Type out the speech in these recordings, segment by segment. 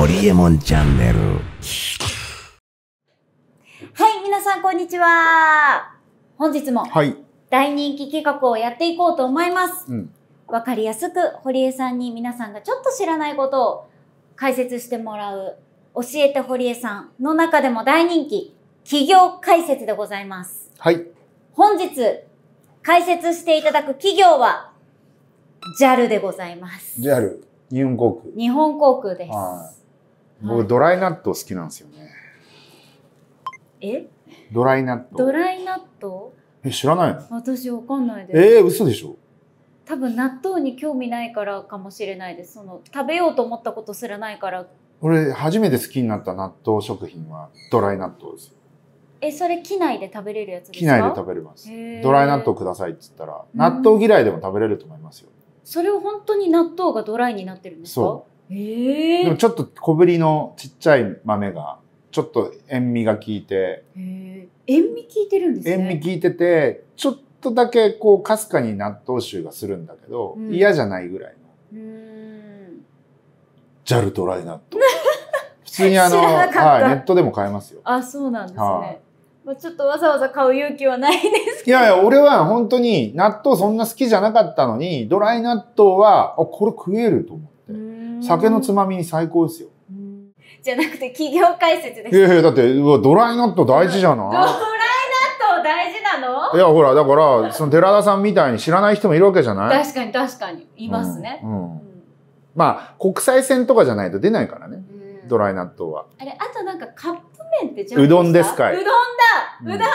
ホリエモンチャンネル。はい、皆さんこんにちは。本日も大人気企画をやっていこうと思います。わ、うん、かりやすく堀江さんに皆さんがちょっと知らないことを解説してもらう教えて堀江さんの中でも大人気企業解説でございます。はい。本日解説していただく企業は JAL でございます。JAL。日本航空。日本航空です。僕ドライ納豆好きなんですよね。えドライ納豆。ドライ納豆え、知らないの私わかんないです。えー、嘘でしょ多分納豆に興味ないからかもしれないです。その食べようと思ったことすらないから。俺、初めて好きになった納豆食品はドライ納豆です。え、それ機内で食べれるやつですか機内で食べれます。ドライ納豆くださいって言ったら、納豆嫌いでも食べれると思いますよ。それを本当に納豆がドライになってるんですかそえー、でもちょっと小ぶりのちっちゃい豆がちょっと塩味が効いて、えー、塩味効いてるんですね塩味効いててちょっとだけこうかすかに納豆臭がするんだけど、うん、嫌じゃないぐらいのジャルドライ納豆 普通にあの、はい、ネットでも買えますよあそうなんですね、はあまあ、ちょっとわざわざ買う勇気はないですけど。いやいや、俺は本当に納豆そんな好きじゃなかったのに、ドライ納豆は、あ、これ食えると思って。酒のつまみに最高ですよ。じゃなくて企業解説です。いやいや、だって、ドライナット大事じゃないドライナット大事なのいや、ほら、だから、その寺田さんみたいに知らない人もいるわけじゃない確かに確かに。いますね。うん。うん、まあ、国際線とかじゃないと出ないからね。うん、ドライナットは。あれ、あとなんかカップ麺ってじゃうどんですかい。うどんだうどんです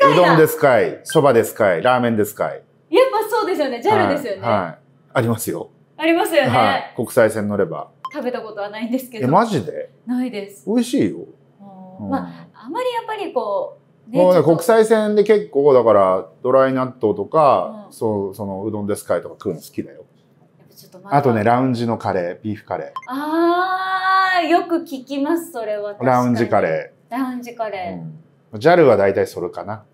かい、ううどんですかい。そばですかい。ラーメンですかい。やっぱそうですよね。ジャルですよね。はい。ありますよ。ありますよね、はい、国際線乗れば食べたことはないんですけどえマジでないです美味しいよ、うん、まああまりやっぱりこう、ね、もうね国際線で結構だからドライ納豆とか、うん、そうそのうどんですかいとか食うの好きだよとあとねラウンジのカレービーフカレーあーよく聞きますそれはラウンジカレーラウンジカレー、うん、JAL は大体それかな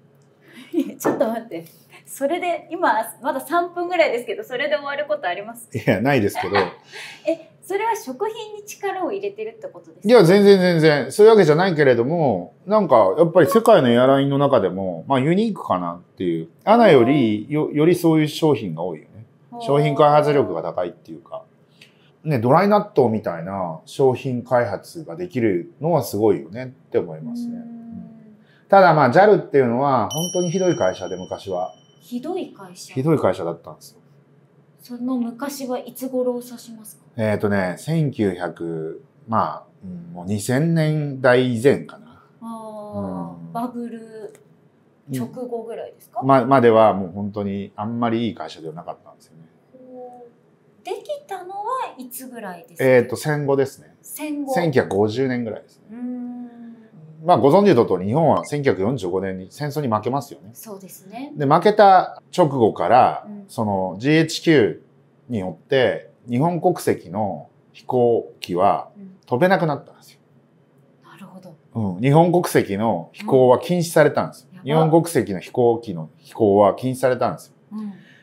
ちょっと待ってそれで今まだ3分ぐらいですけどそれで終わることありますいやないですけど えそれは食品に力を入れてるってことですかいや全然全然そういうわけじゃないけれどもなんかやっぱり世界のエアラインの中でも、まあ、ユニークかなっていうアナよりよよりそういう商品が多いよね商品開発力が高いっていうか。ね、ドライ納豆みたいな商品開発ができるのはすごいよねって思いますね。ただまあ JAL っていうのは本当にひどい会社で昔は。ひどい会社ひどい会社だったんですよ。その昔はいつ頃を指しますかえっ、ー、とね、1900、まあ、もう2000年代以前かな。あうん、バブル直後ぐらいですか、うん、ままではもう本当にあんまりいい会社ではなかったんですよね。できたのはいつぐらいですかえっ、ー、と戦後ですね。戦後。1950年ぐらいですね。うんまあ、ご存知のと、り日本は1945年に戦争に負けますよね。そうですねで負けた直後から、うん、その GHQ によって日本国籍の飛行機は飛べなくなったんですよ。うん、なるほど、うん。日本国籍の飛行は禁止されたんですよ。うん、日本国籍の飛行機の飛行は禁止されたんです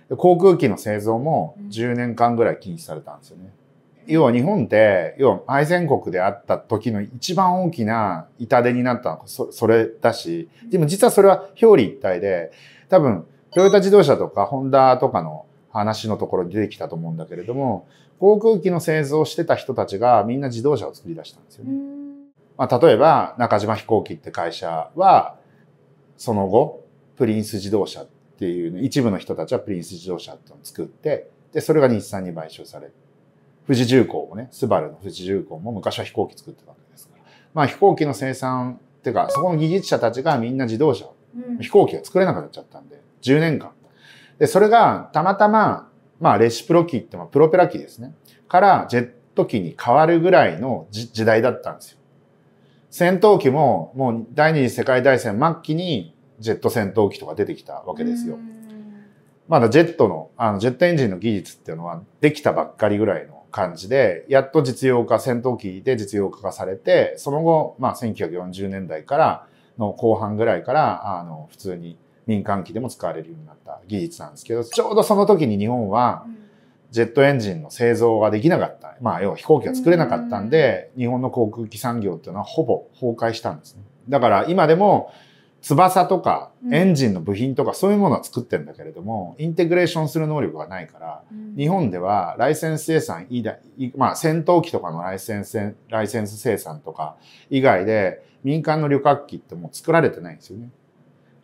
よ。航空機の製造も10年間ぐらい禁止されたんですよね。要は日本って、要は愛染国であった時の一番大きな痛手になったのそそれだし、でも実はそれは表裏一体で、多分、トヨタ自動車とかホンダとかの話のところに出てきたと思うんだけれども、航空機の製造をしてた人たちがみんな自動車を作り出したんですよね。まあ、例えば、中島飛行機って会社は、その後、プリンス自動車っていう、一部の人たちはプリンス自動車ってのを作って、で、それが日産に買収されて、富士重工もね、スバルの富士重工も昔は飛行機作ってたわけですから。まあ飛行機の生産っていうか、そこの技術者たちがみんな自動車、うん、飛行機が作れなくなっちゃったんで、10年間。で、それがたまたま、まあレシプロ機って、まあプロペラ機ですね。からジェット機に変わるぐらいの時代だったんですよ。戦闘機ももう第二次世界大戦末期にジェット戦闘機とか出てきたわけですよ。まだジェットの、あのジェットエンジンの技術っていうのはできたばっかりぐらいの感じで、やっと実用化、戦闘機で実用化がされて、その後、まあ、1940年代からの後半ぐらいから、あの、普通に民間機でも使われるようになった技術なんですけど、ちょうどその時に日本は、ジェットエンジンの製造ができなかった。まあ、要は飛行機が作れなかったんで、日本の航空機産業っていうのはほぼ崩壊したんですね。だから今でも、翼とかエンジンの部品とかそういうものは作ってんだけれども、インテグレーションする能力がないから、日本ではライセンス生産以外、まあ戦闘機とかのライセンス、ライセンス生産とか以外で民間の旅客機ってもう作られてないんですよね。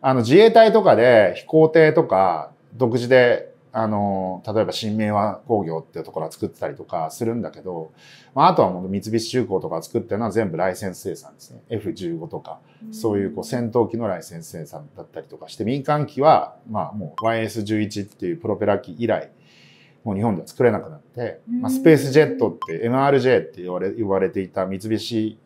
あの自衛隊とかで飛行艇とか独自であの、例えば新明和工業っていうところは作ってたりとかするんだけど、まあ、あとはもう三菱重工とか作ってるのは全部ライセンス生産ですね。F15 とか、そういうこう戦闘機のライセンス生産だったりとかして、民間機は、まあもう YS11 っていうプロペラ機以来、もう日本では作れなくなって、まあ、スペースジェットって MRJ って言われ言われていた三菱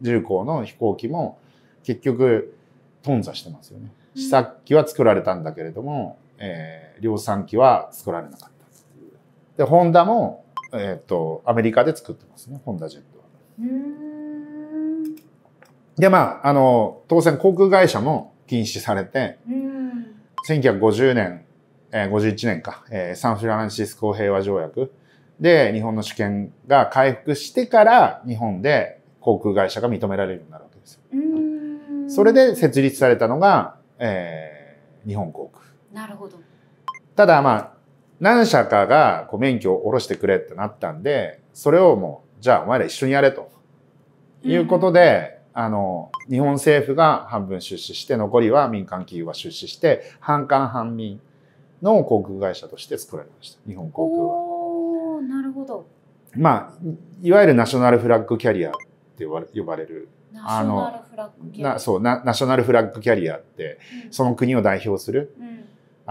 重工の飛行機も結局頓挫してますよね。試作機は作られたんだけれども、えー、量産機は作られなかったでホンダも、えーと、とアメリカで作ってますねホンダジェットは。でまああの当然航空会社も禁止されて1950年、えー、51年か、えー、サンフランシスコ平和条約で日本の主権が回復してから日本で航空会社が認められるようになるわけですよ。それで設立されたのが、えー、日本航空。なるほどただまあ何社かがこう免許を下ろしてくれってなったんでそれをもうじゃあお前ら一緒にやれということで、うん、あの日本政府が半分出資して残りは民間企業が出資して半官半民の航空会社として作られました日本航空は。おなるほどまあいわゆるナショナルフラッグキャリアって呼ばれるそうナナショナルフラッグキャリアって、その国を代表する、うん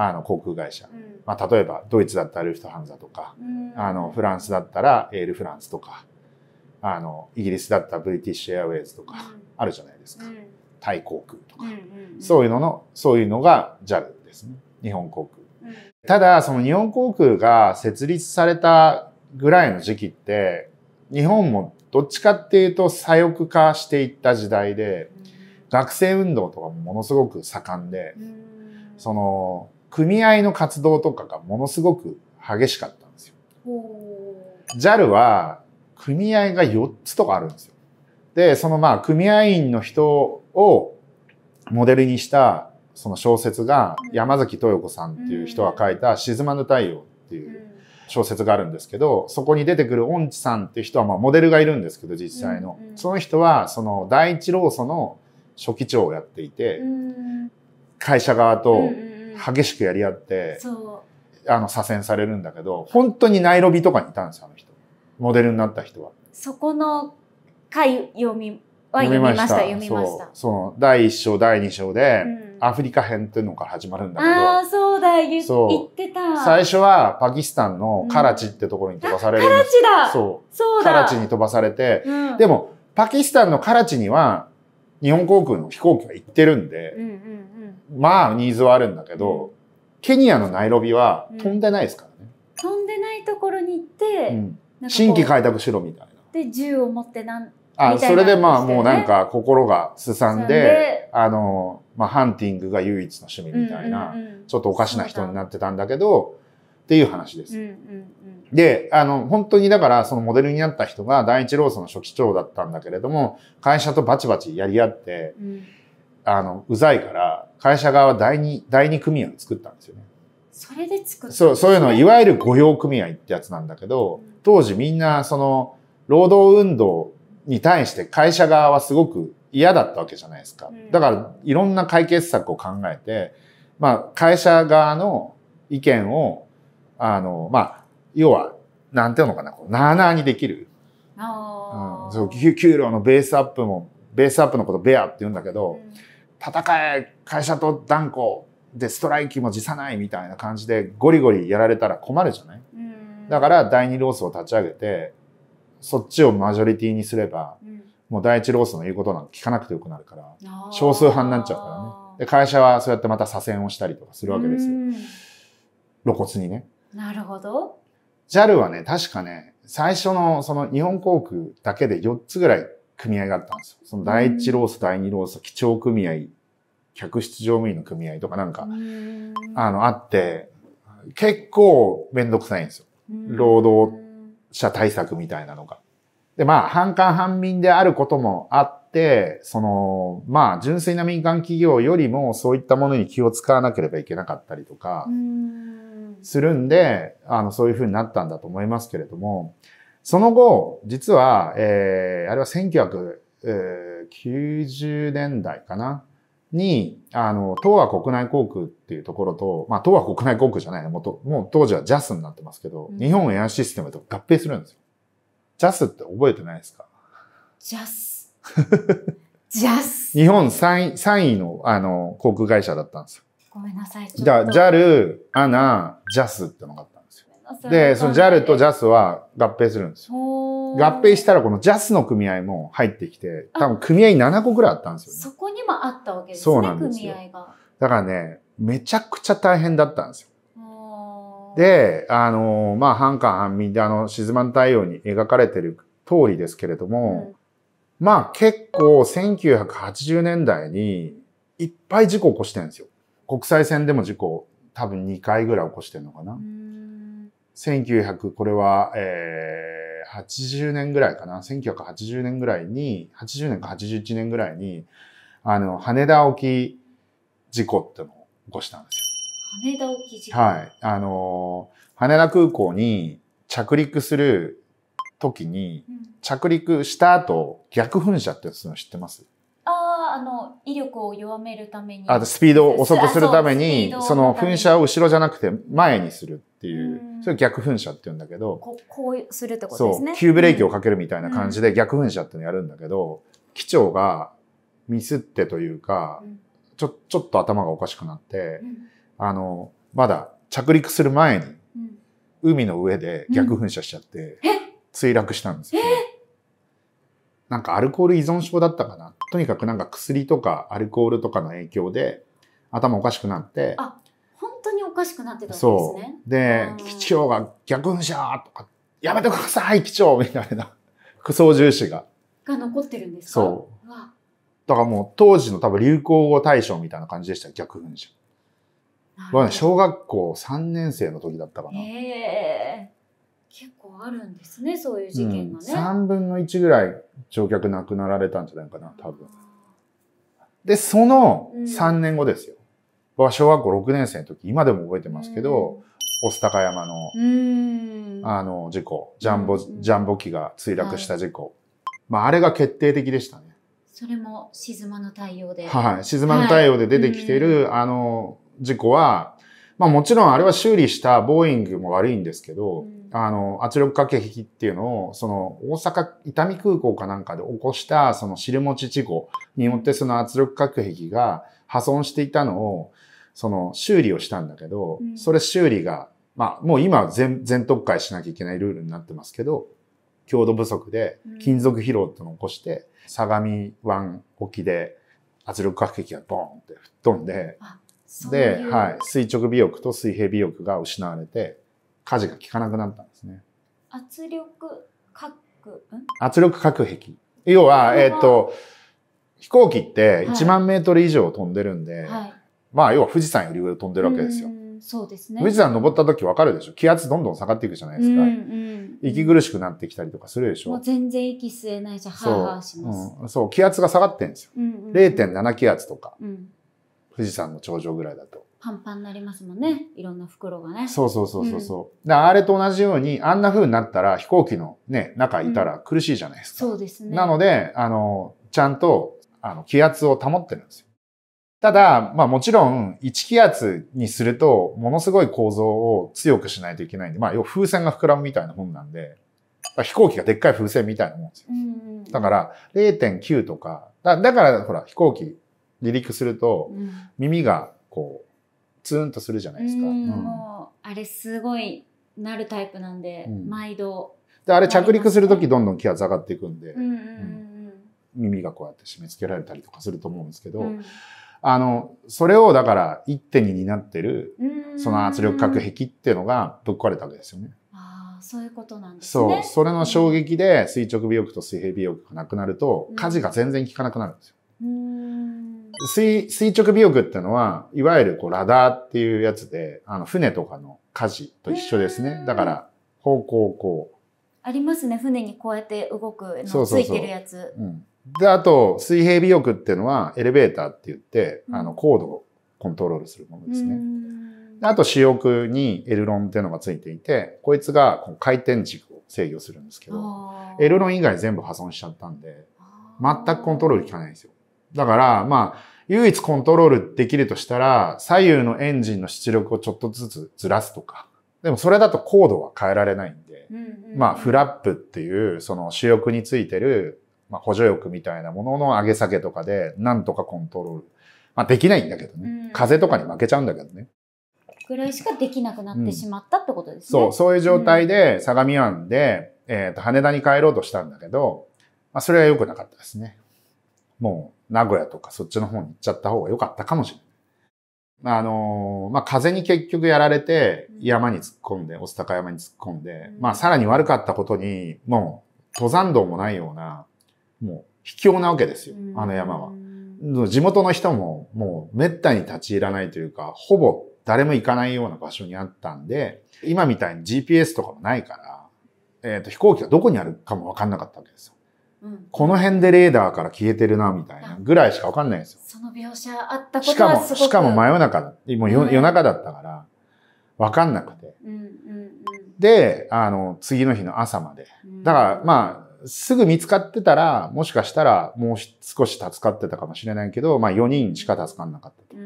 あの航空会社、うん、まあ、例えばドイツだったらルフトハンザとか、うん、あのフランスだったらエールフランスとかあのイギリスだったらブリティッシュエアウェイズとか、あるじゃないですか、うん、タイ航空とか、うんうんうん、そういうののそういうのが JAL ですね日本航空、ただその日本航空が設立されたぐらいの時期って日本もどっちかっていうと左翼化していった時代で、学生運動とかもものすごく盛んで、その組合の活動とかがものすごく激しかったんですよ。JAL は組合が4つとかあるんですよ。で、そのまあ組合員の人をモデルにしたその小説が山崎豊子さんっていう人が書いた沈まぬ太陽っていう小説があるんですけど、そこに出てくる音痴さんっていう人はまあモデルがいるんですけど、実際の。その人はその第一労組の初期長をやっていて、会社側と激しくやり合って、あの、左遷されるんだけど、本当にナイロビとかにいたんですよ、あの人。モデルになった人は。そこの回読み読みました、読みました。その、第1章、第2章で、うん、アフリカ編っていうのから始まるんだけど。ああ、そうだ、言ってた。最初はパキスタンのカラチってところに飛ばされるんです、うん、カラチだそう。そうだ。カラチに飛ばされて、うん、でも、パキスタンのカラチには、日本航空の飛行機は行ってるんで、うんうんうん、まあニーズはあるんだけど、うん、ケニアのナイロビは飛んでないですからね、うん、飛んでないところに行って、うん、新規開拓しろみたいなで銃を持ってなんあ、それでまあもうなんか心がすさんであの、まあ、ハンティングが唯一の趣味みたいな、うんうんうん、ちょっとおかしな人になってたんだけどっていう話です。うんうんで、あの、本当にだから、そのモデルになった人が第一労組の初期長だったんだけれども、会社とバチバチやり合って、うん、あの、うざいから、会社側は第二、第二組合を作ったんですよね。それで作ったそう、そういうの、いわゆる御用組合ってやつなんだけど、当時みんな、その、労働運動に対して会社側はすごく嫌だったわけじゃないですか。だから、いろんな解決策を考えて、まあ、会社側の意見をあの、まあ、要は、なんていうのかな、こうなあなあにできる。あうん、そう給給料のベースアップも、ベースアップのことベアって言うんだけど、うん、戦え、会社と断固でストライキも辞さないみたいな感じでゴリゴリやられたら困るじゃない、うん、だから第二ロースを立ち上げて、そっちをマジョリティにすれば、うん、もう第一ロースの言うことなんか聞かなくてよくなるから、少数派になっちゃうからね。で、会社はそうやってまた左遷をしたりとかするわけですよ。露骨にね。なるほど。JAL はね、確かね、最初のその日本航空だけで4つぐらい組合があったんですよ。その第1ロース、第2ロース、基調組合、客室乗務員の組合とかなんか、んあの、あって、結構めんどくさいんですよ。労働者対策みたいなのが。で、まあ、半官半民であることもあって、その、まあ、純粋な民間企業よりもそういったものに気を使わなければいけなかったりとか、するんで、あの、そういうふうになったんだと思いますけれども、その後、実は、えー、あれは1990年代かなに、あの、東和国内航空っていうところと、まあ、東和国内航空じゃない、もともう当時は JAS になってますけど、うん、日本エアシステムと合併するんですよ。JAS って覚えてないですか ?JAS。JAS 日本3位、3位の、あの、航空会社だったんですよ。ごめんなさい。じゃあ、JAL、ANA、JAS ってのがあったんですよ。で、その JAL と JAS は合併するんですよ。合併したらこの JAS の組合も入ってきて、多分組合7個ぐらいあったんですよ、ね、そこにもあったわけですね、そうなんですよ組合が。だからね、めちゃくちゃ大変だったんですよ。で、あの、まあ、半官半民であの、まん太陽に描かれてる通りですけれども、うん、まあ結構1980年代にいっぱい事故起こしてるんですよ。国際線でも事故多分2回ぐらい起こしてるのかな。1900これは、えー、80年ぐらいかな1980年ぐらいに80年か81年ぐらいにあの羽田沖事故ってのを起こしたんですよ。羽田沖事故はいあの羽田空港に着陸する時に、着陸した後逆噴射ってやつの知ってます、あの威力を弱めるためにあスピードを遅くするためにその噴射を後ろじゃなくて前にするっていう、うん、それ逆噴射って言うんだけどここうするってことですね急ブレーキをかけるみたいな感じで逆噴射っていうのやるんだけど、機長がミスってというか、ちょちょっと頭がおかしくなって、あのまだ着陸する前に、海の上で逆噴射しちゃって、墜落したんですよ、ね。えなんかアルコール依存症だったかな。とにかくなんか薬とかアルコールとかの影響で頭おかしくなって。あ、本当におかしくなってたんですね。で、機長が逆噴射とか、やめてください、機長みたいな。副 操縦士が。が残ってるんですかそう。だからもう当時の多分流行語大賞みたいな感じでした、逆噴射。小学校3年生の時だったかな。へえ。あるんですね、そういう事件がね。うん、3分の1ぐらい乗客亡くなられたんじゃないかな、多分。で、その3年後ですよ。は、小学校6年生の時、今でも覚えてますけど、御巣鷹山の、あの、事故、ジャンボ、ジャンボ機が墜落した事故。はい、まあ、あれが決定的でしたね。それも静まの対応で。はい。静まの対応で出てきてる、はい、あの、事故は、まあもちろんあれは修理したボーイングも悪いんですけど、うん、あの、圧力かけ引きっていうのを、その、大阪、伊丹空港かなんかで起こした、その汁持ち事故によって、その圧力隔壁が破損していたのを、その、修理をしたんだけど、うん、それ修理が、まあ、もう今は全、全特会しなきゃいけないルールになってますけど、強度不足で、金属疲労ってのを起こして、うん、相模湾沖で圧力隔壁がボーンって吹っ飛んで、で、はい、垂直尾翼と水平尾翼が失われて、事が効かなくなったんですね。圧力核圧力核壁。要は、えっ、ー、と、飛行機って1万メートル以上飛んでるんで、はい、まあ、要は富士山より上飛んでるわけですよ。そうですね。富士山登った時わかるでしょ気圧どんどん下がっていくじゃないですか。息苦しくなってきたりとかするでしょもう全然息吸えないじゃん、ハーハーします。うん、そう、気圧が下がってんですよ。うんうん、0.7気圧とか、うん、富士山の頂上ぐらいだと。パンパンになりますもんね。いろんな袋がね。そうそうそうそうそう。うあれと同じように、あんな風になったら飛行機のね、中いたら苦しいじゃないですか。うん、そうですね。なので、あの、ちゃんと、あの、気圧を保ってるんですよ。ただ、まあもちろん、1気圧にすると、ものすごい構造を強くしないといけないんで、まあ、要は風船が膨らむみたいなもんなんで、飛行機がでっかい風船みたいなもんですよ。だから、0.9とか、だだから、ほら、飛行機離陸すると、耳がこう、ツンとするじゃないですか。うん、あれすごいなるタイプなんで、毎度であれ着陸する時どんどん気圧上がっていくんで、耳がこうやって締め付けられたりとかすると思うんですけど、あのそれをだから一手に担ってるその圧力隔壁っていうのがぶっ壊れたわけですよね。そういうことなんですね。そう。それの衝撃で垂直尾翼と水平尾翼がなくなると、火事が全然効かなくなるんですよ。うん垂直尾翼ってのは、いわゆるこうラダーっていうやつで、あの船とかの火事と一緒ですね。だから、方向をこう。ありますね、船にこうやって動くのついてるやつ。うん、で、あと、水平尾翼っていうのは、エレベーターって言って、うん、あの、高度をコントロールするものですね。あと、主翼にエルロンっていうのがついていて、こいつがこう回転軸を制御するんですけど、エルロン以外全部破損しちゃったんで、全くコントロール効かないんですよ。だから、まあ、唯一コントロールできるとしたら、左右のエンジンの出力をちょっとずつずらすとか。でもそれだと高度は変えられないんで、うんうんうん、まあ、フラップっていう、その主翼についてる、まあ、補助翼みたいなものの上げ下げとかで、なんとかコントロール。まあ、できないんだけどね、うん。風とかに負けちゃうんだけどね。ぐらいしかできなくなってしまったってことですね。うん、そう、そういう状態で、相模湾で、えっ、ー、と、羽田に帰ろうとしたんだけど、まあ、それは良くなかったですね。もう、名古屋とかそっちの方に行っちゃった方が良かったかもしれない。あの、まあ、風に結局やられて、山に突っ込んで、御巣鷹山に突っ込んで、まあ、さらに悪かったことに、もう、登山道もないような、もう、卑怯なわけですよ、あの山は。地元の人も、もう、滅多に立ち入らないというか、ほぼ誰も行かないような場所にあったんで、今みたいに GPS とかもないから、えっ、ー、と、飛行機がどこにあるかもわかんなかったわけですよ。この辺でレーダーから消えてるな、みたいなぐらいしかわかんないですよ。その描写あったことはしかも、しかも真夜中、もう夜,、中だったから、わかんなくて、で、あの、次の日の朝まで。だから、まあ、すぐ見つかってたら、もしかしたらもう少し助かってたかもしれないけど、まあ4人しか助かんなかったと。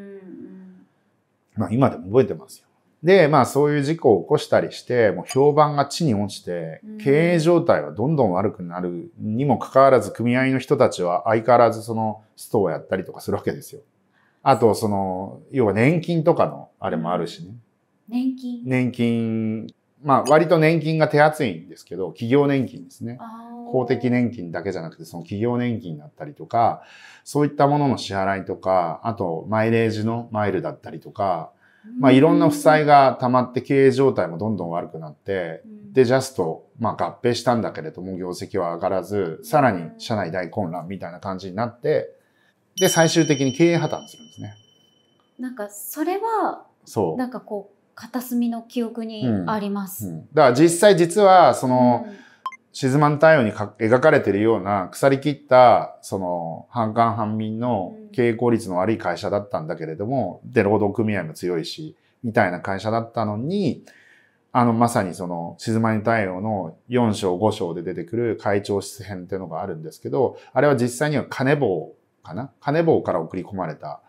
まあ今でも覚えてますよ。で、まあそういう事故を起こしたりして、もう評判が地に落ちて、経営状態はどんどん悪くなるにもかかわらず、組合の人たちは相変わらずそのストをやったりとかするわけですよ。あと、その、要は年金とかのあれもあるしね。年金年金。まあ割と年金が手厚いんですけど、企業年金ですね。公的年金だけじゃなくて、その企業年金だったりとか、そういったものの支払いとか、あとマイレージのマイルだったりとか、まあ、いろんな負債が溜まって経営状態もどんどん悪くなって、で、ジャスト、まあ、合併したんだけれども、業績は上がらず、さらに社内大混乱みたいな感じになって、で、最終的に経営破綻するんですね。なんか、それは、そう。なんかこう、片隅の記憶にあります。うんうん、だから実際実は、その、うんシズマン太陽に描かれているような腐りきったその半官半民の経営効率の悪い会社だったんだけれども、で、労働組合も強いし、みたいな会社だったのに、あの、まさにその、ズまン太陽の4章5章で出てくる会長室編っていうのがあるんですけど、あれは実際には金棒かな金棒から送り込まれた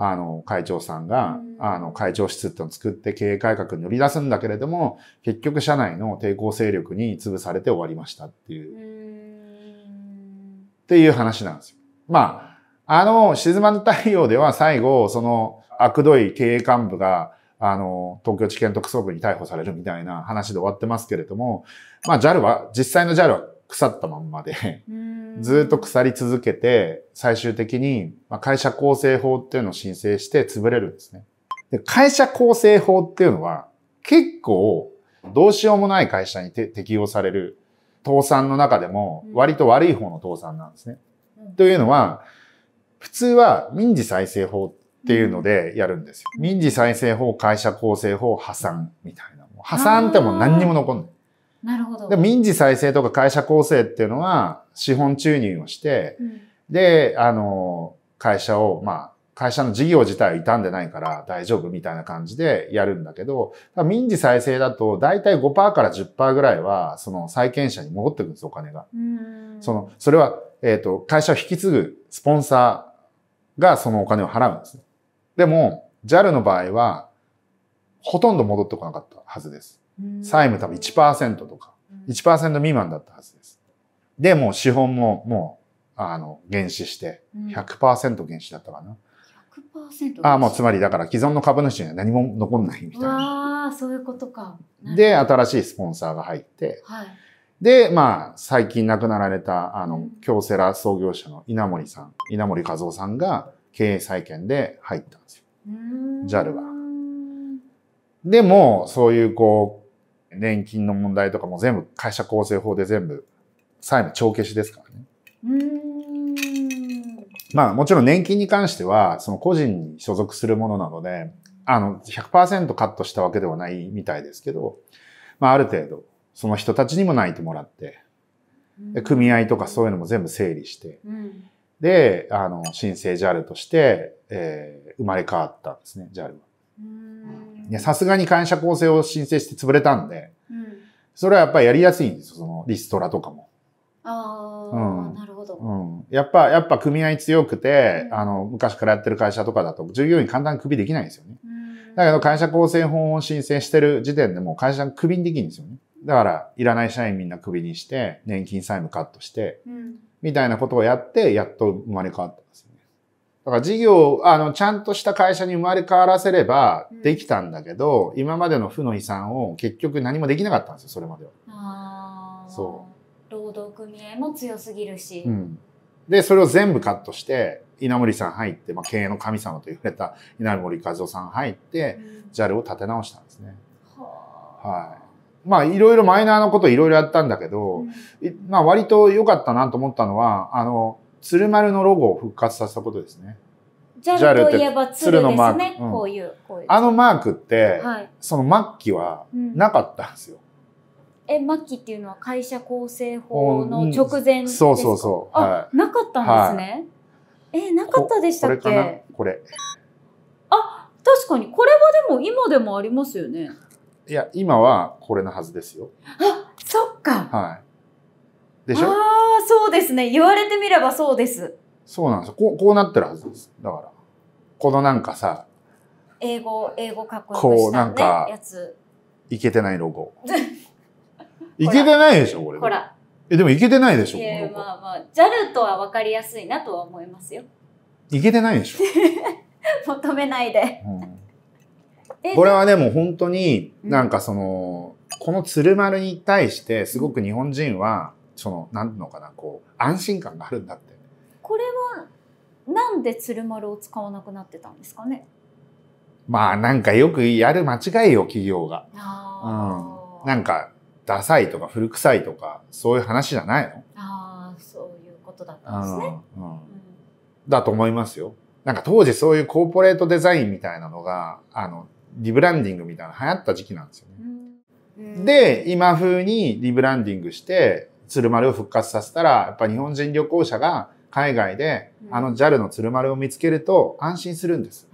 あの、会長さんが、あの、会長室っていうのを作って経営改革に乗り出すんだけれども、結局社内の抵抗勢力に潰されて終わりましたっていう、うっていう話なんですよ。まあ、あの、静まぬ太陽では最後、その、悪どい経営幹部が、あの、東京地検特捜部に逮捕されるみたいな話で終わってますけれども、まあ、JAL は、実際の JAL は腐ったまんまでずっと腐り続けて、最終的に会社構成法っていうのを申請して潰れるんですね。で会社構成法っていうのは結構どうしようもない会社に適用される倒産の中でも割と悪い方の倒産なんですね。うん、というのは、普通は民事再生法っていうのでやるんですよ。民事再生法、会社構成法、破産みたいな。破産ってもう何にも残んない。なるほど。民事再生とか会社構成っていうのは資本注入をして、うん、で、あの、会社を、まあ、会社の事業自体傷んでないから大丈夫みたいな感じでやるんだけど、民事再生だと大体5%から10%ぐらいは、その債権者に戻ってくるんです、お金が。その、それは、えっ、ー、と、会社を引き継ぐスポンサーがそのお金を払うんです。でも、JAL の場合は、ほとんど戻ってこなかったはずです。債務多分1%とか、1%未満だったはずです。で、もう資本ももう、あの、減資して、100%減資だったかな。100%? ああ、もうつまりだから既存の株主には何も残んないみたいな。ああ、そういうことか。で、新しいスポンサーが入って、はい、で、まあ、最近亡くなられた、あの、京セラ創業者の稲森さん、稲森和夫さんが経営再建で入ったんですよ。JAL は。でも、そういうこう、年金の問題とかも全部会社構成法で全部債務帳消しですからね。まあもちろん年金に関してはその個人に所属するものなのであの100%カットしたわけではないみたいですけど、まあある程度その人たちにも泣いてもらって、組合とかそういうのも全部整理して、うん、で、あの、新生 JAL として、えー、生まれ変わったんですね、JAL は。や、さすがに会社構成を申請して潰れたんで、うん、それはやっぱりやりやすいんですよ、そのリストラとかも。ああ、うん、なるほど、うん。やっぱ、やっぱ組合強くて、うん、あの、昔からやってる会社とかだと、従業員簡単にクビできないんですよね。だけど、会社構成法を申請してる時点でも会社クビにできるんですよね。だから、いらない社員みんなクビにして、年金債務カットして、みたいなことをやって、やっと生まれ変わったんですよ。だから事業、あの、ちゃんとした会社に生まれ変わらせればできたんだけど、うん、今までの負の遺産を結局何もできなかったんですよ、それまでは。ああ。そう。労働組合も強すぎるし。うん。で、それを全部カットして、稲森さん入って、まあ、経営の神様と言われた稲森和夫さん入って、JAL、を立て直したんですね。ははい。まあ、いろいろマイナーなこといろいろやったんだけど、うん、まあ、割と良かったなと思ったのは、あの、鶴丸のロゴを復活させたことですね。JAL といえば鶴ですねこういうこういうあのマークって、はい、その末期はなかったんですよ、うん、え末期っていうのは会社構成法の直前ですか、うん、そうそうそうはい、なかったんですね、はい、えなかったでしたっけこれかなこれあ確かにこれはでも今でもありますよねいや今はこれのはずですよあそっかはいでしょああ、そうですね。言われてみればそうです。そうなんですよ。こう、こうなってるはずです。だから。このなんかさ、英語、英語かっこいいした、こうなんか、やつ。いけてないロゴ。いけてないでしょ、これ。ほら。え、でもいけてないでしょ、いや、まあまあ、JAL とはわかりやすいなとは思いますよ。いけてないでしょ。求めないで。うん、これはでも本当に、なんかその、この鶴丸に対して、すごく日本人は、そのなんのかなこう安心感があるんだってこれはなんで鶴丸を使わなくなってたんですかねまあなんかよくやる間違いよ企業が、うん、なんかダサいとか古臭いとかそういう話じゃないのああそういうことだったんですね、うん、だと思いますよなんか当時そういうコーポレートデザインみたいなのがあのリブランディングみたいな流行った時期なんですよね、うん、で今風にリブランディングして鶴丸を復活させたら、やっぱ日本人旅行者が海外で、あの JAL の鶴丸を見つけると安心するんです。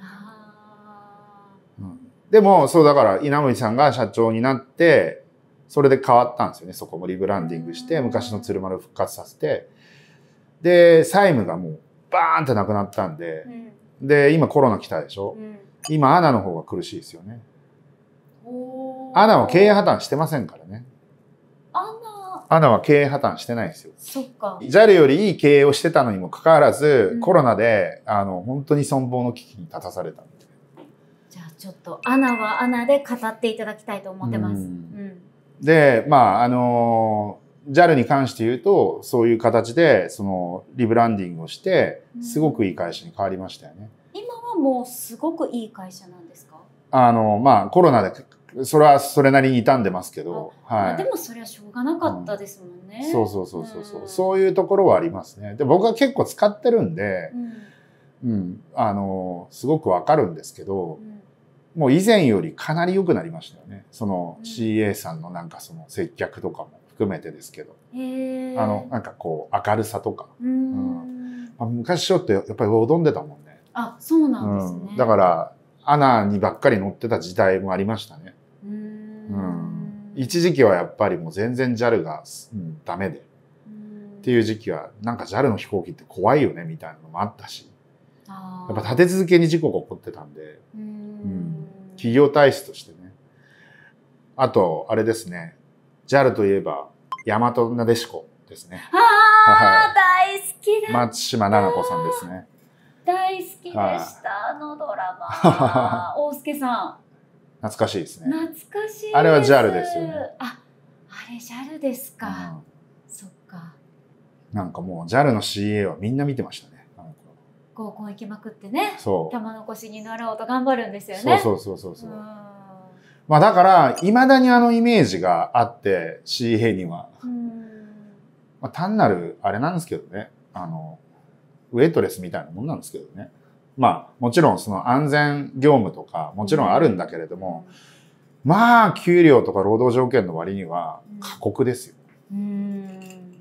うん、でも、そうだから稲森さんが社長になって、それで変わったんですよね。そこもリブランディングして、昔の鶴丸を復活させて。で、債務がもうバーンってなくなったんで、うん、で、今コロナ来たでしょ。うん、今、アナの方が苦しいですよね。アナは経営破綻してませんからね。アナは経営破綻してないんですよ。そっか。JAL よりいい経営をしてたのにもかかわらず、うん、コロナで、あの、本当に存亡の危機に立たされたじゃあちょっと、アナはアナで語っていただきたいと思ってます。うん、で、まあ、あの JAL に関して言うと、そういう形で、その、リブランディングをして、すごくいい会社に変わりましたよね。うん、今はもう、すごくいい会社なんですかあの、まあ、コロナでそれはそれなりに傷んでますけど、はい、でもそれはしょうがなかったですもんね、うん、そうそうそうそうそう、うん、そういうところはありますねで僕は結構使ってるんで、うん、うん、あのすごくわかるんですけど、もう以前よりかなり良くなりましたよねその CA さんのなんかその接客とかも含めてですけど、あのなんかこう明るさとか、うんまあ、昔ちょっとやっぱり踊どんでたもんねあそうなんですね、だからアナにばっかり乗ってた時代もありましたね。一時期はやっぱりもう全然 JAL が、うん、ダメで、っていう時期はなんか JAL の飛行機って怖いよねみたいなのもあったしやっぱ立て続けに事故が起こってたんで、うん、企業体質としてねあとあれですね JAL といえば大和なでしこですねああ、は大好き松島菜々子さんですね大好きでした、あのドラマ 大輔さん懐かしいですね。懐かしいあれは JAL ですよね。あ、あれ JAL ですか。うん、そっか。なんかもう JAL の CA はみんな見てましたね。合コン行きまくってね。そう。玉のしになろうと頑張るんですよね。そうそうそうそうそう。うまあだから、いまだにあのイメージがあって、CA には。まあ単なる、あれなんですけどね。あの、ウェイトレスみたいなもんなんですけどね。まあ、もちろんその安全業務とか、もちろんあるんだけれども、まあ、給料とか労働条件の割には過酷ですよ。うん、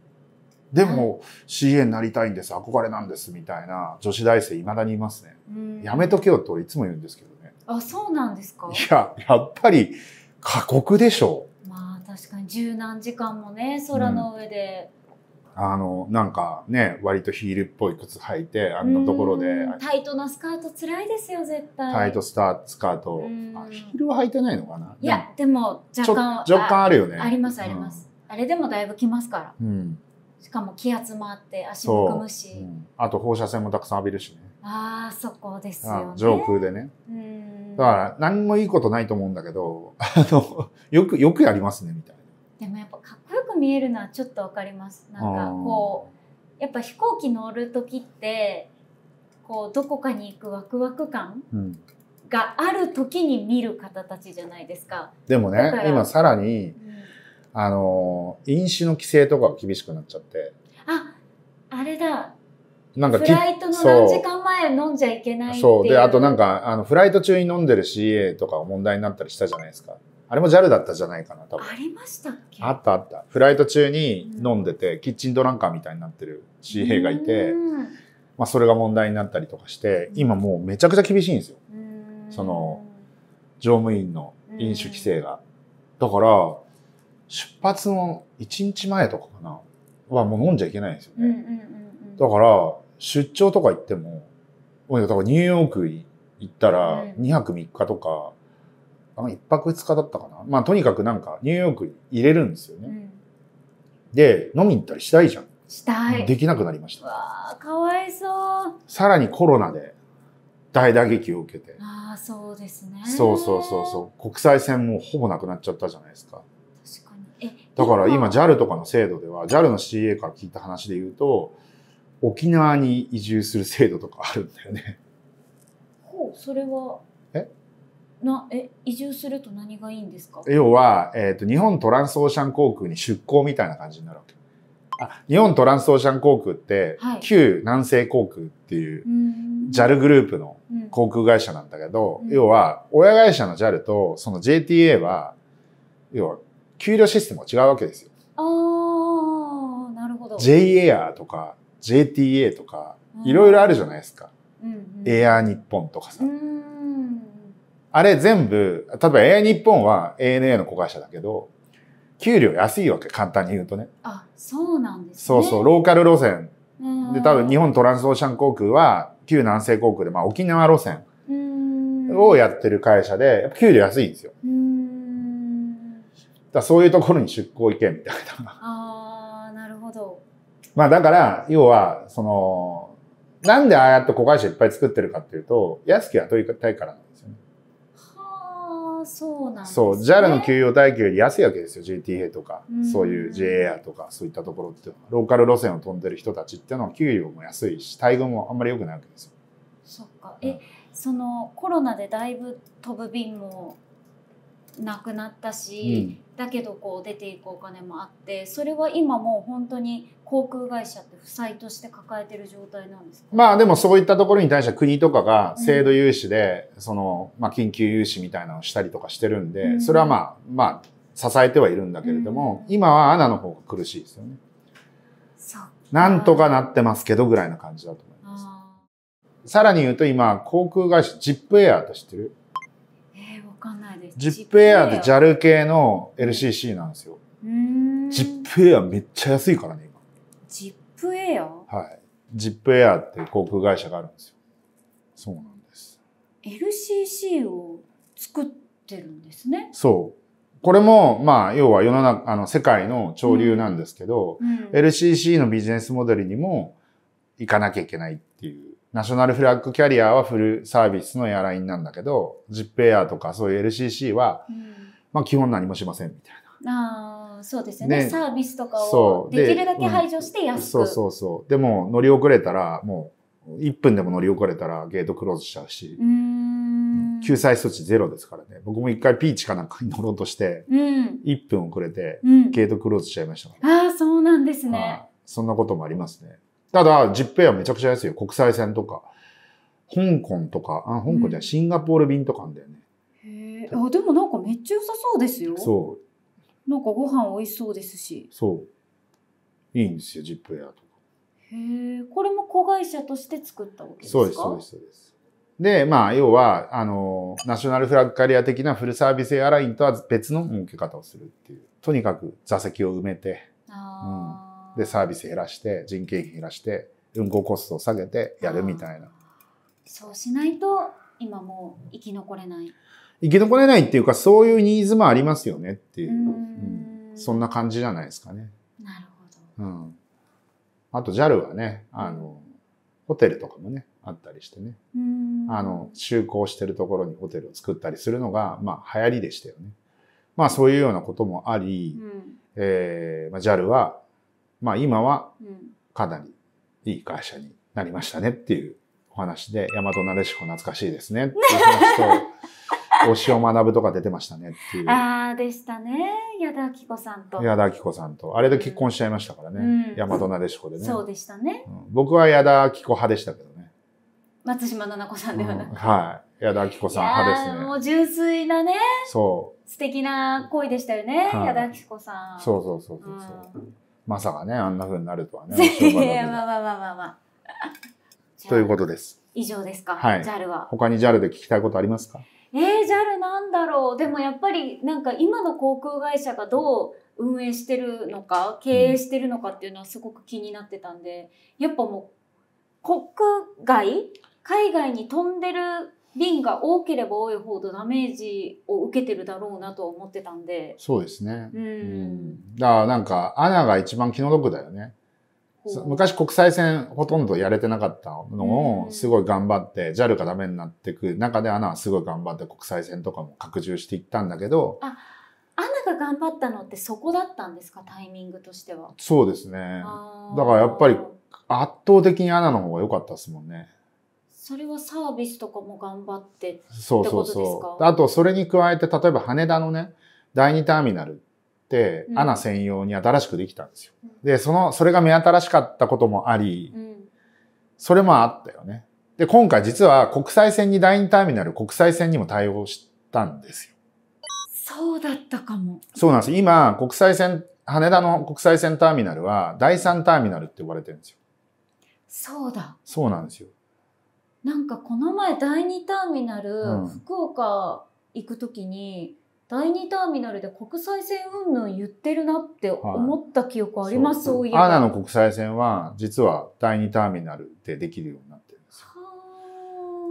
でも、CA になりたいんです、憧れなんです、みたいな女子大生いまだにいますね。うん、やめとけよといつも言うんですけどね。あ、そうなんですかいや、やっぱり過酷でしょう。まあ、確かに十何時間もね、空の上で。うんあの、なんかね、割とヒールっぽい靴履いて、あんなところで。タイトなスカートつらいですよ、絶対。タイトスタースカートー。ヒールは履いてないのかないや、でも若干。若干あるよね。あります、あります、うん、あれでもだいぶきますから。うん。しかも気圧もあって足もくむし、うん、あと放射線もたくさん浴びるしねああそこですよ、ね、上空でねだから何もいいことないと思うんだけどあのよくよくやりますねみたいなく見えるのはちょっとわかりますなんかこうやっぱ飛行機乗る時ってこうどこかに行くワクワク感、うんがある時に見る方たちじゃないですか。でもね、今さらに、うん、あの、飲酒の規制とか厳しくなっちゃって。あ、あれだ。なんかフライトの何時間前飲んじゃいけないそう。で、あとなんか、あの、フライト中に飲んでる CA とか問題になったりしたじゃないですか。あれも JAL だったじゃないかな、多分。ありましたっけあったあった。フライト中に飲んでて、うん、キッチンドランカーみたいになってる CA がいて、まあそれが問題になったりとかして、今もうめちゃくちゃ厳しいんですよ。その、乗務員の飲酒規制が。だから、出発の1日前とかかな、はもう飲んじゃいけないんですよね。だから、出張とか行っても、だからニューヨーク行ったら2泊3日とか、1泊2日だったかな。まあとにかくなんかニューヨークに入れるんですよね。うん、で、飲みに行ったりしたいじゃん。したい。できなくなりました。わあ、かわいそう。さらにコロナで大打撃を受けて。ああ、そうですね。そうそうそうそう。国際線もほぼなくなっちゃったじゃないですか。確かに。えだから今 JAL とかの制度では、JAL の CA から聞いた話で言うと、沖縄に移住する制度とかあるんだよね。ほう、それはなえ移住すると何がいいんですか要は、えーと、日本トランスオーシャン航空に出航みたいな感じになるわけあ日本トランスオーシャン航空って、はい、旧南西航空っていう JAL グループの航空会社なんだけど、うん、要は親会社の JAL とその JTA は要は給料システムが違うわけですよ。あなるほど J エアとか JTA とかいろいろあるじゃないですか、うんうん、エアー日本とかさ。うんあれ全部、例えば AI 日本は ANA の子会社だけど、給料安いわけ、簡単に言うとね。あ、そうなんですね。そうそう、ローカル路線。で、多分日本トランスオーシャン航空は、旧南西航空で、まあ沖縄路線をやってる会社で、やっぱ給料安いんですよ。だそういうところに出向行けみたいな。ああ、なるほど。まあだから、要は、その、なんでああやって子会社いっぱい作ってるかっていうと、安く雇いたいからそうなん、ね、そう JAL の給与体系より安いわけですよ JTA とか、うそういう JAR とかそういったところっていうのはローカル路線を飛んでる人たちっていうのは給与も安いし待遇もあんまり良くないわけですよ。そっかえ、うん、そのコロナでだいぶ飛ぶ便もなくなったし、うん、だけどこう出ていくお金もあってそれは今もう本当に航空会社って負債として抱えてる状態なんですかまあでもそういったところに対して国とかが制度融資で、うん、その、まあ、緊急融資みたいなのをしたりとかしてるんで、うん、それはまあまあ支えてはいるんだけれども、今はアナの方が苦しいですよね。なんとかなってますけどぐらいな感じだと思います。さらに言うと今航空会社ジップエアーと知ってるかんないです。ジップエアって JAL 系の LCC なんですよ。ジップエアめっちゃ安いからね、今。ジップエアはい。ジップエアって航空会社があるんですよ。そうなんです。LCC を作ってるんですね。そう。これも、まあ、要は世の中、あの、世界の潮流なんですけど、うんうん、LCC のビジネスモデルにも行かなきゃいけないっていうナショナルフラッグキャリアはフルサービスのエアラインなんだけど、ジップエアとかそういう LCC は、うん、まあ基本何もしませんみたいな。ああ、そうですよね、サービスとかをできるだけ排除して安く。そううん、そうそうそう。でも乗り遅れたら、もう1分でも乗り遅れたらゲートクローズしちゃうし。救済措置ゼロですからね。僕も一回ピーチかなんかに乗ろうとして、1分遅れて、ゲートクローズしちゃいましたから、うん、ああ、そうなんですね。そんなこともありますね。ただ、ジップエアめちゃくちゃ安いよ。国際線とか。香港とか、あ香港じゃシンガポール便とかあんだよね。へえ。あ、でもなんかめっちゃ良さそうですよ。そう。なんかご飯美味しそうですし。そう。いいんですよ、ジップエアとか。へえ。これも子会社として作ったわけですかそうです、そうです、そうです。で、まあ、要は、あの、ナショナルフラッグキャリア的なフルサービスエアラインとは別の受け方をするっていう。とにかく座席を埋めて。ああ。うんで、サービス減らして、人件費減らして、運行コストを下げてやるみたいな。そうしないと、今もう生き残れない。生き残れないっていうか、そういうニーズもありますよねっていう。うんうん、そんな感じじゃないですかね。なるほど。うん。あと JAL はね、あの、ホテルとかもね、あったりしてね。あの、就航してるところにホテルを作ったりするのが、まあ、流行りでしたよね。まあ、そういうようなこともあり、うん、えー、まあ、JAL はまあ今はかなりいい会社になりましたねっていうお話で、大和なでしこ懐かしいですねっていう話と、推しを学ぶとか出てましたねっていう。ああ、でしたね。矢田明子さんと。矢田明子さんと。あれで結婚しちゃいましたからね。大和なでしこでね。そうでしたね、うん、僕は矢田明子派でしたけどね。松島菜々子さんではなく、うん、はい。矢田明子さん派ですね。もう純粋なね。そう。素敵な恋でしたよね。はい、矢田明子さん。そうそうそうそうそう。うんまさかね、あんなふうになるとはね。いや、まあまあまあまあまあ。ということです。以上ですか、はい、JAL は。他に JAL で聞きたいことありますかえー、JAL なんだろう。でもやっぱりなんか今の航空会社がどう運営してるのか、経営してるのかっていうのはすごく気になってたんで、やっぱもう国外、海外に飛んでる瓶が多ければ多いほどダメージを受けてるだろうなと思ってたんでそうですねうん、だからなんかアナが一番気の毒だよね昔国際線ほとんどやれてなかったのをすごい頑張って JAL がダメになっていく中でアナはすごい頑張って国際線とかも拡充していったんだけどあアナが頑張ったのってそこだったんですかタイミングとしてはそうですねだからやっぱり圧倒的にアナの方が良かったですもんねそれはサービスとかも頑張ってそうそうそうあとそれに加えて例えば羽田のね第二ターミナルってアナ専用に新しくできたんですよ、うん、でそのそれが目新しかったこともあり、うん、それもあったよねで今回実は国際線に第二ターミナル国際線にも対応したんですよそうだったかもそうなんです今国際線羽田の国際線ターミナルは第三ターミナルって呼ばれてるんですよそうだそうなんですよなんかこの前第二ターミナル、うん、福岡行く時に第二ターミナルで国際線云々言ってるなって思った記憶あります、はい、そういえば。アナの国際線は実は第二ターミナルでできるように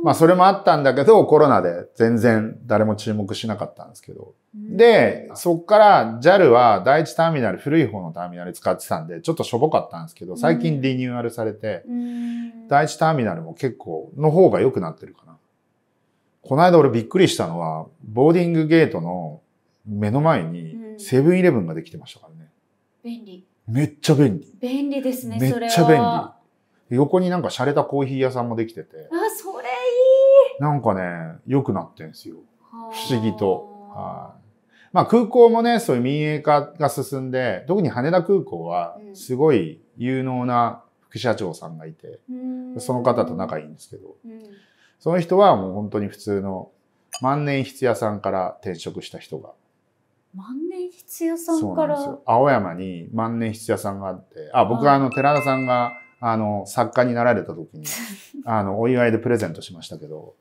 まあそれもあったんだけど、コロナで全然誰も注目しなかったんですけど。で、そっから JAL は第一ターミナル、古い方のターミナル使ってたんで、ちょっとしょぼかったんですけど、最近リニューアルされて、第一ターミナルも結構の方が良くなってるかな。この間俺びっくりしたのは、ボーディングゲートの目の前にセブンイレブンができてましたからね。便利。めっちゃ便利。便利ですね、めっちゃ便利。横になんか洒落たコーヒー屋さんもできてて。あ、そなんかね、良くなってんですよ。不思議と。はい。まあ空港もね、そういう民営化が進んで、特に羽田空港は、すごい有能な副社長さんがいて、うん、その方と仲いいんですけど、うん、その人はもう本当に普通の万年筆屋さんから転職した人が。万年筆屋さんから青山に万年筆屋さんがあって、あ、僕はあの、寺田さんが、あの、作家になられた時に、あの、お祝いでプレゼントしましたけど、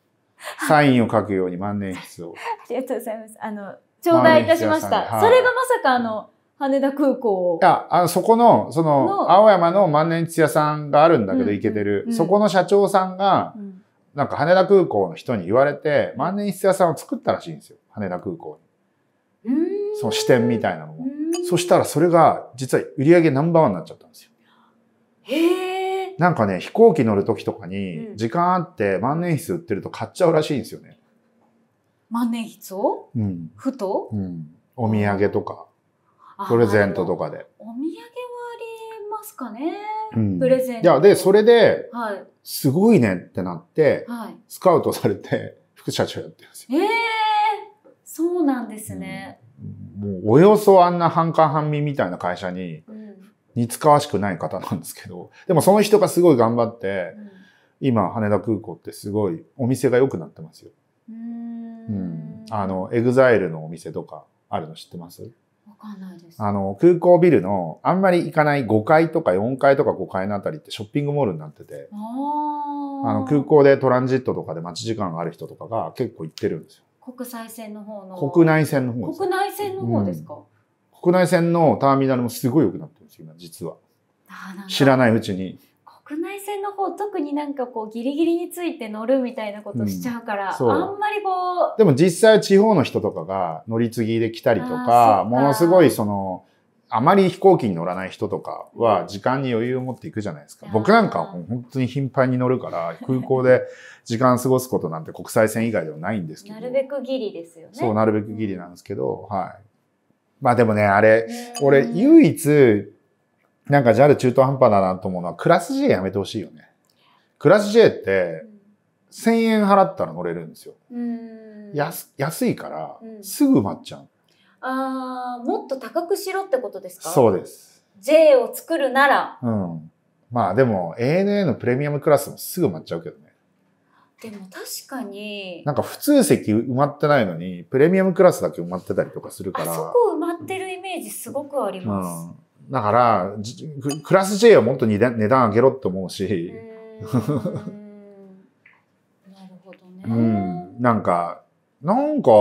サインを書くように万年筆を。ありがとうございます。あの、頂戴いたしました。はい、それがまさかあの、羽田空港いや、あの、そこの、その、青山の万年筆屋さんがあるんだけど、行けてる、そこの社長さんが、なんか羽田空港の人に言われて、万年筆屋さんを作ったらしいんですよ。羽田空港に。その支店みたいなのも。そしたらそれが、実は売り上げナンバーワンになっちゃったんですよ。へー。なんかね、飛行機乗る時とかに、時間あって万年筆売ってると買っちゃうらしいんですよね。万年筆を、うん、ふと、うん、お土産とか、プレゼントとかで。お土産はありますかね、うん、プレゼント。いや、で、それで、はい、すごいねってなって、はい、スカウトされて、副社長やってるんですよ。ええー、そうなんですね。もうおよそあんな半官半民みたいな会社に、うん似つかわしくない方なんですけど、でもその人がすごい頑張って、うん、今、羽田空港ってすごいお店が良くなってますよ。うんうん。あの、エグザイルのお店とかあるの知ってますわかんないです。あの、空港ビルの、あんまり行かない5階とか4階とか5階のあたりってショッピングモールになってて、あの、空港でトランジットとかで待ち時間がある人とかが結構行ってるんですよ。国際線の方の国内線の方国内線の方ですか、うん、国内線のターミナルもすごい良くなって実は知らないうちに。国内線の方特になんかこうギリギリについて乗るみたいなことしちゃうから、うん、あんまりこうでも実際地方の人とかが乗り継ぎで来たりとかものすごいそのあまり飛行機に乗らない人とかは時間に余裕を持っていくじゃないですか。僕なんかはもう本当に頻繁に乗るから 空港で時間過ごすことなんて国際線以外ではないんですけど。なるべくギリですよね。そう、なるべくギリなんですけど、はい。まあでもね、あれ、俺唯一なんか JAL 中途半端だなと思うのは、クラス J やめてほしいよね。クラス J って、1000円払ったら乗れるんですよ。安安いから、すぐ埋まっちゃう。うん、ああ、もっと高くしろってことですかそうです。J を作るなら。うん。まあでも ANA のプレミアムクラスもすぐ埋まっちゃうけどね。でも確かに。なんか普通席埋まってないのに、プレミアムクラスだけ埋まってたりとかするから。あそこ埋まってるイメージすごくあります。うんだから、クラス J はもっと値段上げろって思うし。なるほどね。うん。なんか、なんか、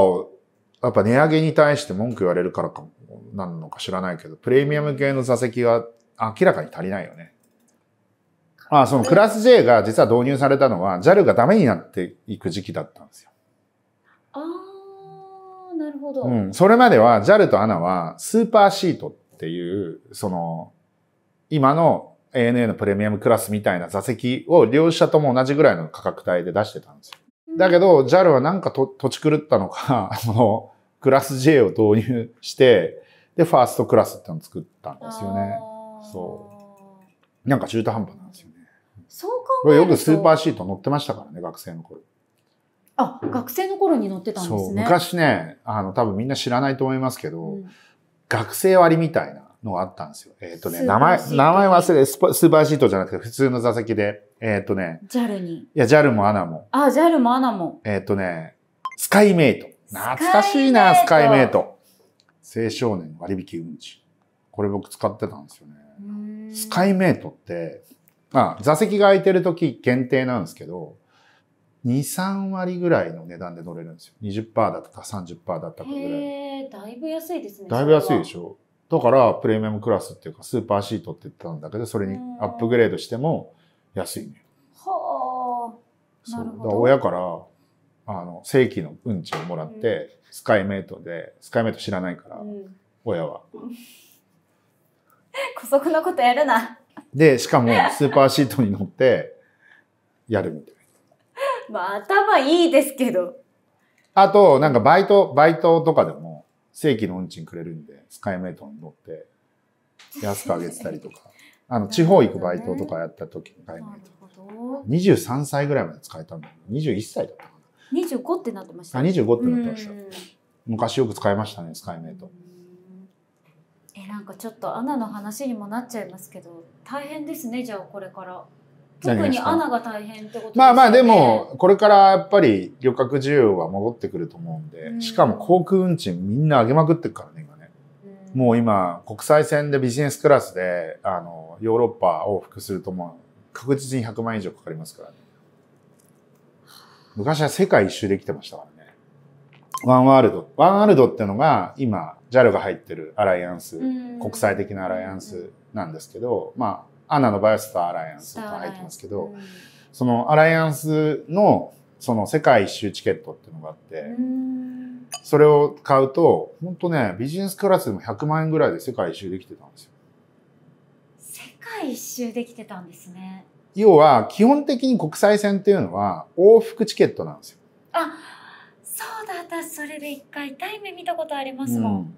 やっぱ値上げに対して文句言われるからかも、なのか知らないけど、プレミアム系の座席は明らかに足りないよね。あ、そのクラス J が実は導入されたのは、JAL がダメになっていく時期だったんですよ。ああ、なるほど。うん。それまでは JAL と ANA はスーパーシートっていう、その、今の ANA のプレミアムクラスみたいな座席を両社とも同じぐらいの価格帯で出してたんですよ。だけど、JAL はなんかと土地狂ったのか、そ の、クラス J を導入して、で、ファーストクラスってのを作ったんですよね。そう。なんか中途半端なんですよね。そう考えよくスーパーシート乗ってましたからね、学生の頃。あ、学生の頃に乗ってたんですね。昔ね、あの、多分みんな知らないと思いますけど、うん学生割みたいなのがあったんですよ。えっ、ー、とね、名前、名前忘れ、スーパーシートじゃなくて普通の座席で、えっ、ー、とね。JAL に。いや、JAL もアナも。あ、JAL もアナも。えっ、ー、とね、スカイメイト。懐かしいな、スカイメイト。青少年割引運賃。これ僕使ってたんですよね。スカイメイトって、まあ、座席が空いてる時限定なんですけど、2、3割ぐらいの値段で乗れるんですよ。20%だったか30%だったかぐらい。へだいぶ安いですね。だいぶ安いでしょ。だから、プレミアムクラスっていうか、スーパーシートって言ったんだけど、それにアップグレードしても安いね。はあ。うだから親から、あの、正規の運賃をもらって、うん、スカイメイトで、スカイメイト知らないから、うん、親は。姑息なことやるな。で、しかも、スーパーシートに乗って、やるみたいな。まあ、頭いいですけど。あと、なんかバイト、バイトとかでも、正規の運賃くれるんで、スカイメイトに乗って、安く上げてたりとか。あの、地方行くバイトとかやった時のスカなメイ23歳ぐらいまで使えたんだ二21歳だったかな。25ってなってました、ね。あ、25ってなってました。昔よく使いましたね、スカイメイト。え、なんかちょっとアナの話にもなっちゃいますけど、大変ですね、じゃあこれから。特に穴が大変ってことですね。まあまあでも、これからやっぱり旅客需要は戻ってくると思うんで、うん、しかも航空運賃みんな上げまくってるからね、今ね。うん、もう今、国際線でビジネスクラスで、あの、ヨーロッパ往復するともう確実に100万円以上かかりますからね。昔は世界一周できてましたからね。ワンワールド。ワンワールドってのが今、JAL が入ってるアライアンス、うん、国際的なアライアンスなんですけど、まあ、アナの場合はスターアライアンスと入ってますけど、そのアライアンスのその世界一周チケットっていうのがあって、それを買うと、本当ね、ビジネスクラスでも100万円ぐらいで世界一周できてたんですよ。世界一周できてたんですね。要は、基本的に国際線っていうのは往復チケットなんですよ。あ、そうだ、私それで一回痛い目見たことありますもん。うん、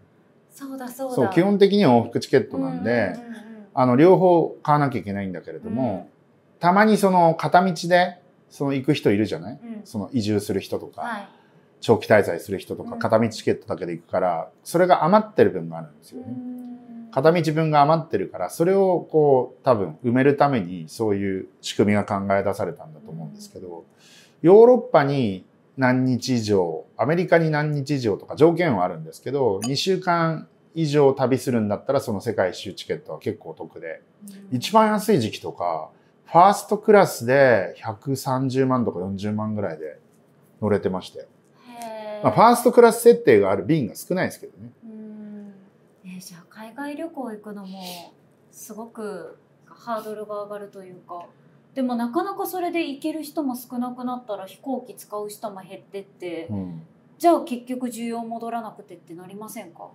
そうだそうだ。そう、基本的には往復チケットなんで、うんうんうんあの、両方買わなきゃいけないんだけれども、うん、たまにその片道で、その行く人いるじゃない、うん、その移住する人とか、はい、長期滞在する人とか、片道チケットだけで行くから、それが余ってる分があるんですよね。片道分が余ってるから、それをこう、多分埋めるために、そういう仕組みが考え出されたんだと思うんですけど、ヨーロッパに何日以上、アメリカに何日以上とか条件はあるんですけど、2週間以上旅するんだったらその世界一周チケットは結構お得で、うん、一番安い時期とかファーストクラスで130万とか40万ぐらいで乗れてましたよ、まあ、ファーストクラス設定がある便が少ないですけどね、えー、じゃあ海外旅行行くのもすごくハードルが上がるというかでもなかなかそれで行ける人も少なくなったら飛行機使う人も減ってって、うん、じゃあ結局需要戻らなくてってなりませんか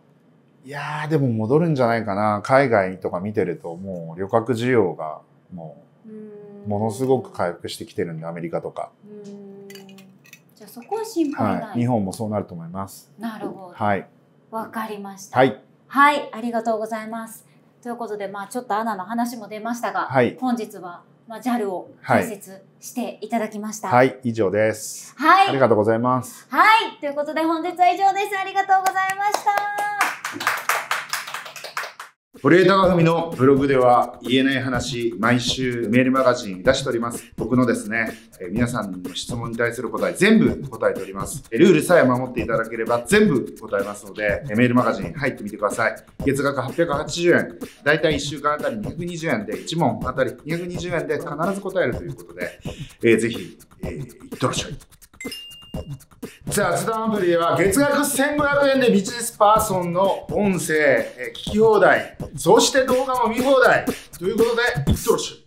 いやーでも戻るんじゃないかな海外とか見てるともう旅客需要がもうものすごく回復してきてるんでアメリカとかじゃあそこは心配ない、はい、日本もそうなると思いますなるほどはいわかりましたはい、はい、ありがとうございますということでまあちょっとアナの話も出ましたが、はい、本日はまあ、JAL を解説していただきました、はい。はい、以上です。はい。ありがとうございます。はい、ということで本日は以上です。ありがとうございました。堀江貴文のブログでは言えない話、毎週メールマガジン出しております。僕のですね、え皆さんの質問に対する答え、全部答えております。ルールさえ守っていただければ全部答えますので、メールマガジン入ってみてください。月額880円、だいたい1週間あたり220円で、1問あたり220円で必ず答えるということで、えー、ぜひ、えー、いってらっしゃい。雑談アプリでは月額1500円でビジネスパーソンの音声、聞き放題、そして動画も見放題ということで、いろしゃ